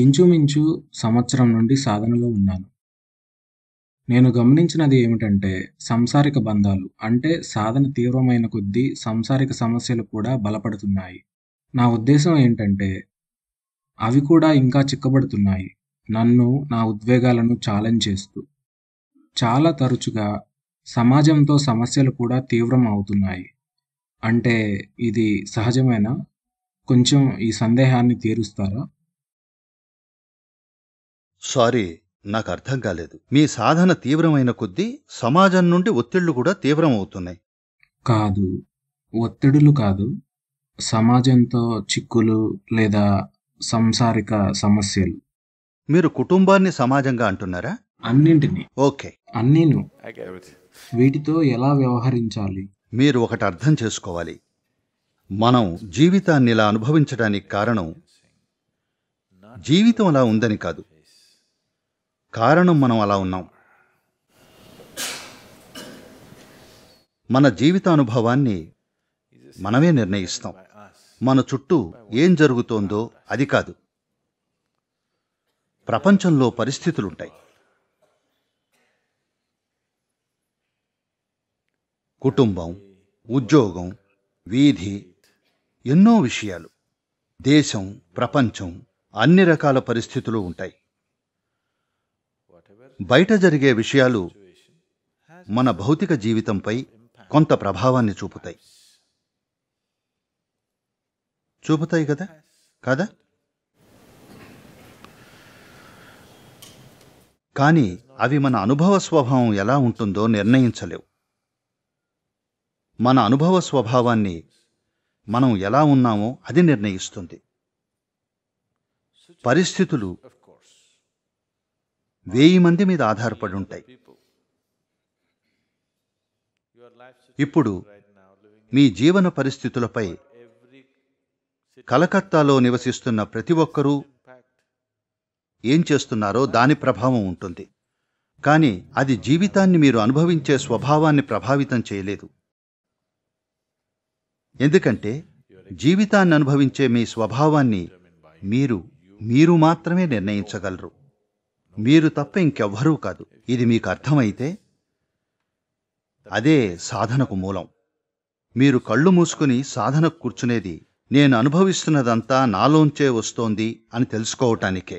ఇంచుమించు సంవత్సరం నుండి సాధనలో ఉన్నాను నేను గమనించినది ఏమిటంటే సంసారిక బంధాలు అంటే సాధన తీవ్రమైన కొద్దీ సంసారిక సమస్యలు కూడా బలపడుతున్నాయి నా ఉద్దేశం ఏంటంటే అవి కూడా ఇంకా చిక్కబడుతున్నాయి నన్ను నా ఉద్వేగాలను ఛాలెంజ్ చేస్తూ చాలా తరచుగా సమాజంతో సమస్యలు కూడా తీవ్రం అవుతున్నాయి అంటే ఇది సహజమైన కొంచెం ఈ సందేహాన్ని తీరుస్తారా సారీ నాకు అర్థం కాలేదు మీ సాధన తీవ్రమైన కొద్దీ సమాజం నుండి ఒత్తిళ్లు కూడా తీవ్రమవుతున్నాయి కాదు ఒత్తిడులు కాదు సమాజంతో చిక్కులు లేదా సంసారిక సమస్యలు మీరు కుటుంబాన్ని సమాజంగా అంటున్నారా అన్నింటినీ ఓకే అన్నీను వీటితో ఎలా వ్యవహరించాలి మీరు ఒకటి అర్థం చేసుకోవాలి మనం జీవితాన్ని ఇలా అనుభవించడానికి కారణం జీవితం అలా ఉందని కాదు కారణం మనం అలా ఉన్నాం మన జీవితానుభవాన్ని మనమే నిర్ణయిస్తాం మన చుట్టూ ఏం జరుగుతోందో అది కాదు ప్రపంచంలో పరిస్థితులుంటాయి కుటుంబం ఉద్యోగం వీధి ఎన్నో విషయాలు దేశం ప్రపంచం అన్ని రకాల పరిస్థితులు ఉంటాయి బయట జరిగే విషయాలు మన భౌతిక జీవితంపై కొంత ప్రభావాన్ని చూపుతాయి చూపుతాయి కదా కాదా కానీ అవి మన అనుభవ స్వభావం ఎలా ఉంటుందో నిర్ణయించలేవు మన అనుభవ స్వభావాన్ని మనం ఎలా ఉన్నామో అది నిర్ణయిస్తుంది పరిస్థితులు వేయి మంది మీద ఆధారపడి ఉంటాయి ఇప్పుడు మీ జీవన పరిస్థితులపై కలకత్తాలో నివసిస్తున్న ప్రతి ఒక్కరూ ఏం చేస్తున్నారో దాని ప్రభావం ఉంటుంది కానీ అది జీవితాన్ని మీరు అనుభవించే స్వభావాన్ని ప్రభావితం చేయలేదు ఎందుకంటే జీవితాన్ని అనుభవించే మీ స్వభావాన్ని మీరు మీరు మాత్రమే నిర్ణయించగలరు మీరు తప్ప ఇంకెవ్వరూ కాదు ఇది మీకు అర్థమైతే అదే సాధనకు మూలం మీరు కళ్ళు మూసుకుని సాధనకు కూర్చునేది నేను అనుభవిస్తున్నదంతా నాలోంచే వస్తోంది అని తెలుసుకోవటానికే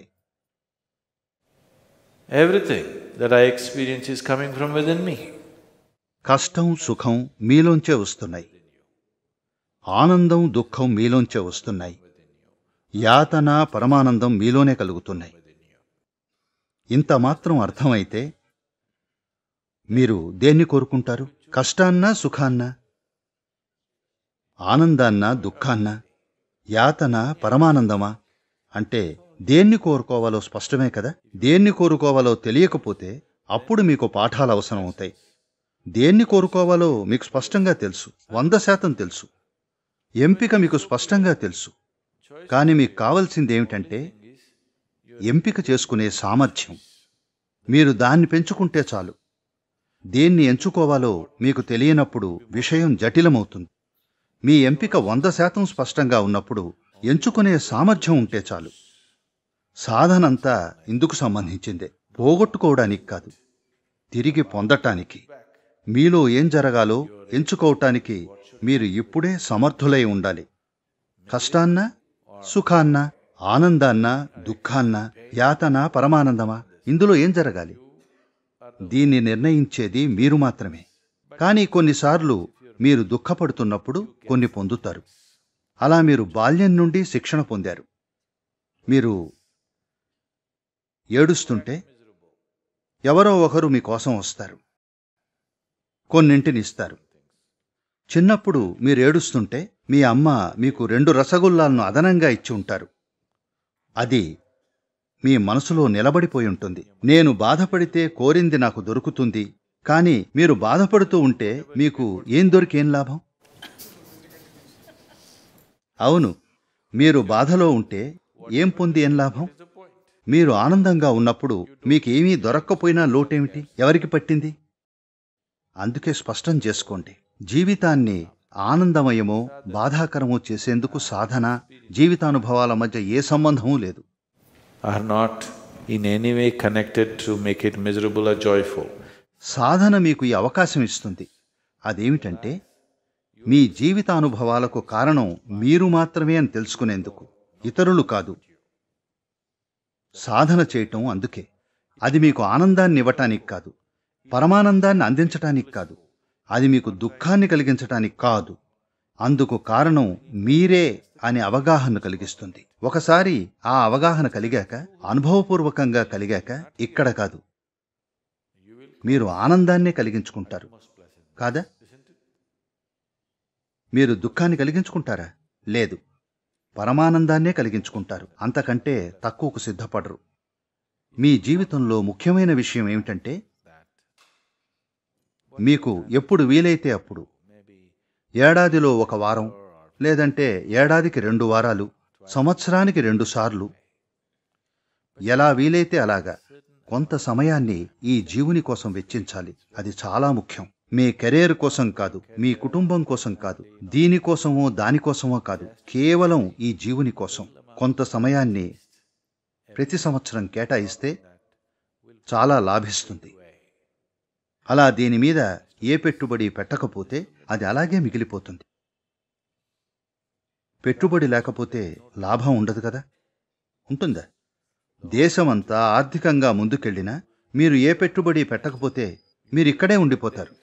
everything that I experience is coming from within me కష్టం సుఖం మీలోంచే వస్తున్నాయి ఆనందం దుఃఖం మీలోంచే వస్తున్నాయి యాతన పరమానందం మీలోనే కలుగుతున్నాయి ఇంత మాత్రం అర్థమైతే మీరు దేన్ని కోరుకుంటారు కష్టాన్నా సుఖాన్నా ఆనందాన్నా దుఃఖాన్నా యాతన పరమానందమా అంటే దేన్ని కోరుకోవాలో స్పష్టమే కదా దేన్ని కోరుకోవాలో తెలియకపోతే అప్పుడు మీకు పాఠాలు అవసరం అవుతాయి దేన్ని కోరుకోవాలో మీకు స్పష్టంగా తెలుసు వంద శాతం తెలుసు ఎంపిక మీకు స్పష్టంగా తెలుసు కానీ మీకు కావాల్సింది ఏమిటంటే ఎంపిక చేసుకునే సామర్థ్యం మీరు దాన్ని పెంచుకుంటే చాలు దేన్ని ఎంచుకోవాలో మీకు తెలియనప్పుడు విషయం జటిలమవుతుంది మీ ఎంపిక వంద శాతం స్పష్టంగా ఉన్నప్పుడు ఎంచుకునే సామర్థ్యం ఉంటే చాలు సాధనంతా ఇందుకు సంబంధించిందే పోగొట్టుకోవడానికి కాదు తిరిగి పొందటానికి మీలో ఏం జరగాలో ఎంచుకోవటానికి మీరు ఇప్పుడే సమర్థులై ఉండాలి కష్టాన్నా సుఖాన్నా ఆనందాన్నా దుఃఖాన్నా యాతనా పరమానందమా ఇందులో ఏం జరగాలి దీన్ని నిర్ణయించేది మీరు మాత్రమే కానీ కొన్నిసార్లు మీరు దుఃఖపడుతున్నప్పుడు కొన్ని పొందుతారు అలా మీరు బాల్యం నుండి శిక్షణ పొందారు మీరు ఏడుస్తుంటే ఎవరో ఒకరు మీకోసం వస్తారు కొన్నింటిని ఇస్తారు చిన్నప్పుడు మీరు ఏడుస్తుంటే మీ అమ్మ మీకు రెండు రసగుల్లాలను అదనంగా ఇచ్చి ఉంటారు అది మీ మనసులో నిలబడిపోయి ఉంటుంది నేను బాధపడితే కోరింది నాకు దొరుకుతుంది కానీ మీరు బాధపడుతూ ఉంటే మీకు ఏం దొరికేం లాభం అవును మీరు బాధలో ఉంటే ఏం పొంది ఏం లాభం మీరు ఆనందంగా ఉన్నప్పుడు మీకేమీ దొరక్కపోయినా లోటేమిటి ఎవరికి పట్టింది అందుకే స్పష్టం చేసుకోండి జీవితాన్ని ఆనందమయమో బాధాకరమో చేసేందుకు సాధన జీవితానుభవాల మధ్య ఏ సంబంధము లేదు or not in any connected to make it miserable or joyful సాధన మీకు ఈ అవకాశం ఇస్తుంది అదేమిటంటే మీ జీవితానుభవాలకు కారణం మీరు మాత్రమే అని తెలుసుకునేందుకు ఇతరులు కాదు సాధన చేయటం అందుకే అది మీకు ఆనందాన్ని ఇవ్వటానికి కాదు పరమానందాన్ని అందించటానికి కాదు అది మీకు దుఃఖాన్ని కలిగించటానికి కాదు అందుకు కారణం మీరే అనే అవగాహన కలిగిస్తుంది ఒకసారి ఆ అవగాహన కలిగాక అనుభవపూర్వకంగా కలిగాక ఇక్కడ కాదు మీరు ఆనందాన్నే కలిగించుకుంటారు కాదా మీరు దుఃఖాన్ని కలిగించుకుంటారా లేదు పరమానందాన్నే కలిగించుకుంటారు అంతకంటే తక్కువకు సిద్ధపడరు మీ జీవితంలో ముఖ్యమైన విషయం ఏమిటంటే మీకు ఎప్పుడు వీలైతే అప్పుడు ఏడాదిలో ఒక వారం లేదంటే ఏడాదికి రెండు వారాలు సంవత్సరానికి రెండుసార్లు ఎలా వీలైతే అలాగా కొంత సమయాన్ని ఈ జీవుని కోసం వెచ్చించాలి అది చాలా ముఖ్యం మీ కెరీర్ కోసం కాదు మీ కుటుంబం కోసం కాదు దీనికోసమో దానికోసమో కాదు కేవలం ఈ జీవుని కోసం కొంత సమయాన్ని ప్రతి సంవత్సరం కేటాయిస్తే చాలా లాభిస్తుంది అలా దీని మీద ఏ పెట్టుబడి పెట్టకపోతే అది అలాగే మిగిలిపోతుంది పెట్టుబడి లేకపోతే లాభం ఉండదు కదా ఉంటుందా దేశమంతా ఆర్థికంగా ముందుకెళ్ళినా మీరు ఏ పెట్టుబడి పెట్టకపోతే మీరిక్కడే ఉండిపోతారు